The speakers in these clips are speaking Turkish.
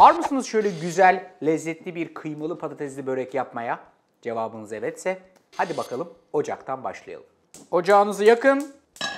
Var mısınız şöyle güzel, lezzetli bir kıymalı patatesli börek yapmaya? Cevabınız evetse hadi bakalım ocaktan başlayalım. Ocağınızı yakın,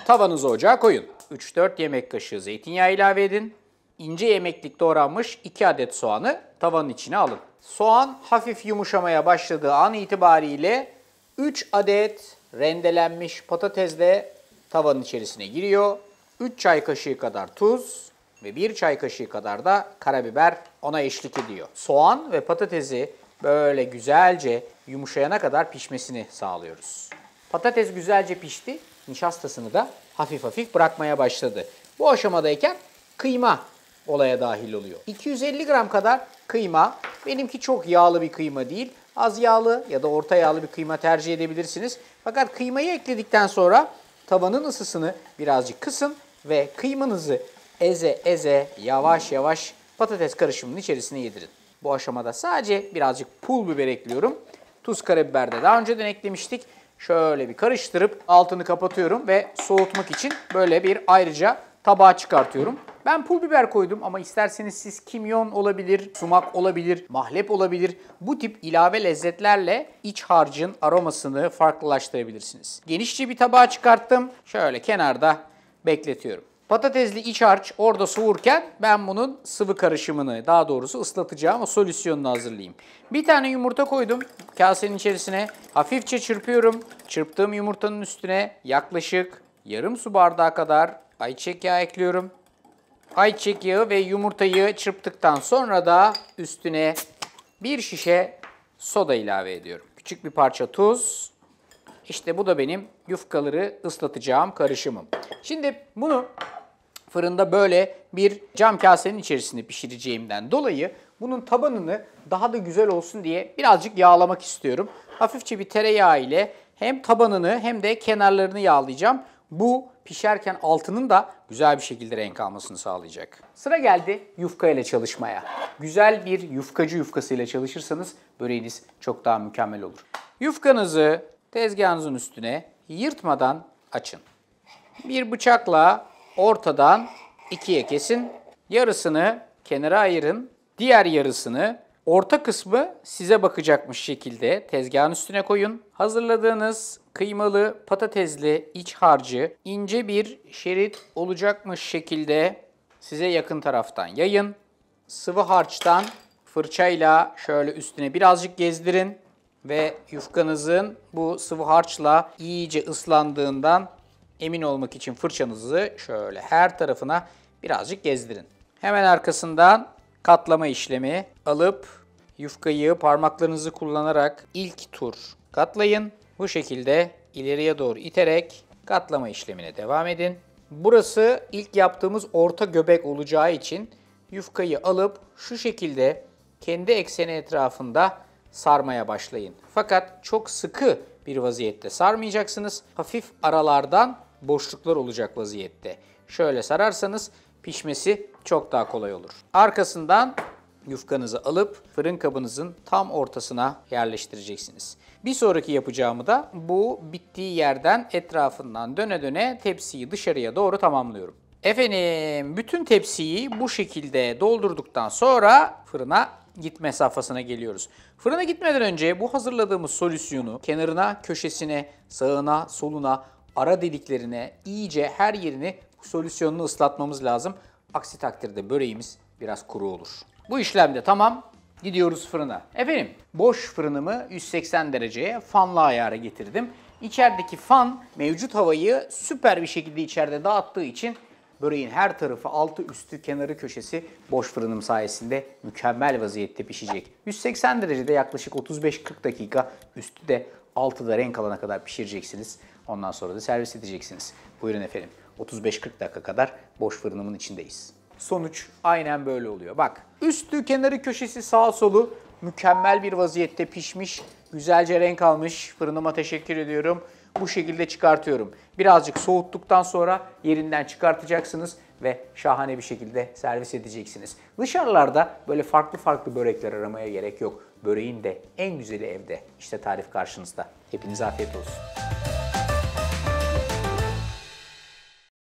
tavanızı ocağa koyun. 3-4 yemek kaşığı zeytinyağı ilave edin. İnce yemeklik doğranmış 2 adet soğanı tavanın içine alın. Soğan hafif yumuşamaya başladığı an itibariyle 3 adet rendelenmiş patates de tavanın içerisine giriyor. 3 çay kaşığı kadar tuz, ve bir çay kaşığı kadar da karabiber ona eşlik ediyor. Soğan ve patatesi böyle güzelce yumuşayana kadar pişmesini sağlıyoruz. Patates güzelce pişti, nişastasını da hafif hafif bırakmaya başladı. Bu aşamadayken kıyma olaya dahil oluyor. 250 gram kadar kıyma, benimki çok yağlı bir kıyma değil, az yağlı ya da orta yağlı bir kıyma tercih edebilirsiniz. Fakat kıymayı ekledikten sonra tavanın ısısını birazcık kısın ve kıymanızı eze eze yavaş yavaş patates karışımının içerisine yedirin. Bu aşamada sadece birazcık pul biber ekliyorum. Tuz karabiber de daha önceden eklemiştik. Şöyle bir karıştırıp altını kapatıyorum ve soğutmak için böyle bir ayrıca tabağa çıkartıyorum. Ben pul biber koydum ama isterseniz siz kimyon olabilir, sumak olabilir, mahlep olabilir. Bu tip ilave lezzetlerle iç harcın aromasını farklılaştırabilirsiniz. Genişçe bir tabağa çıkarttım. Şöyle kenarda bekletiyorum. Patatesli iç harç orada soğurken ben bunun sıvı karışımını, daha doğrusu ıslatacağım o solüsyonunu hazırlayayım. Bir tane yumurta koydum kasenin içerisine. Hafifçe çırpıyorum. Çırptığım yumurtanın üstüne yaklaşık yarım su bardağı kadar ayçiçek yağı ekliyorum. Ayçiçek yağı ve yumurtayı çırptıktan sonra da üstüne bir şişe soda ilave ediyorum. Küçük bir parça tuz. İşte bu da benim yufkaları ıslatacağım karışımım. Şimdi bunu fırında böyle bir cam kasenin içerisinde pişireceğimden dolayı bunun tabanını daha da güzel olsun diye birazcık yağlamak istiyorum. Hafifçe bir tereyağı ile hem tabanını hem de kenarlarını yağlayacağım. Bu pişerken altının da güzel bir şekilde renk almasını sağlayacak. Sıra geldi yufka ile çalışmaya. Güzel bir yufkacı yufkası ile çalışırsanız böreğiniz çok daha mükemmel olur. Yufkanızı tezgahınızın üstüne yırtmadan açın. Bir bıçakla ortadan ikiye kesin. Yarısını kenara ayırın. Diğer yarısını orta kısmı size bakacakmış şekilde tezgahın üstüne koyun. Hazırladığınız kıymalı patatesli iç harcı ince bir şerit olacakmış şekilde size yakın taraftan yayın. Sıvı harçtan fırçayla şöyle üstüne birazcık gezdirin ve yufkanızın bu sıvı harçla iyice ıslandığından Emin olmak için fırçanızı şöyle her tarafına birazcık gezdirin. Hemen arkasından katlama işlemi alıp yufkayı parmaklarınızı kullanarak ilk tur katlayın. Bu şekilde ileriye doğru iterek katlama işlemine devam edin. Burası ilk yaptığımız orta göbek olacağı için yufkayı alıp şu şekilde kendi ekseni etrafında sarmaya başlayın. Fakat çok sıkı bir vaziyette sarmayacaksınız. Hafif aralardan boşluklar olacak vaziyette. Şöyle sararsanız pişmesi çok daha kolay olur. Arkasından yufkanızı alıp fırın kabınızın tam ortasına yerleştireceksiniz. Bir sonraki yapacağımı da bu bittiği yerden etrafından döne döne tepsiyi dışarıya doğru tamamlıyorum. Efendim bütün tepsiyi bu şekilde doldurduktan sonra fırına gitme safhasına geliyoruz. Fırına gitmeden önce bu hazırladığımız solüsyonu kenarına, köşesine, sağına, soluna ara deliklerine iyice her yerini solüsyonunu ıslatmamız lazım. Aksi takdirde böreğimiz biraz kuru olur. Bu işlem de tamam. Gidiyoruz fırına. Efendim boş fırınımı 180 dereceye fanlı ayara getirdim. İçerideki fan mevcut havayı süper bir şekilde içeride dağıttığı için böreğin her tarafı altı üstü kenarı köşesi boş fırınım sayesinde mükemmel vaziyette pişecek. 180 derecede yaklaşık 35-40 dakika üstü de altı da renk alana kadar pişireceksiniz. Ondan sonra da servis edeceksiniz. Buyurun efendim. 35-40 dakika kadar boş fırınımın içindeyiz. Sonuç aynen böyle oluyor. Bak üstü, kenarı, köşesi, sağ solu mükemmel bir vaziyette pişmiş, güzelce renk almış. Fırınıma teşekkür ediyorum. Bu şekilde çıkartıyorum. Birazcık soğuttuktan sonra yerinden çıkartacaksınız ve şahane bir şekilde servis edeceksiniz. Dışarılarda böyle farklı farklı börekler aramaya gerek yok. Böreğin de en güzeli evde. İşte tarif karşınızda. Hepinize afiyet olsun.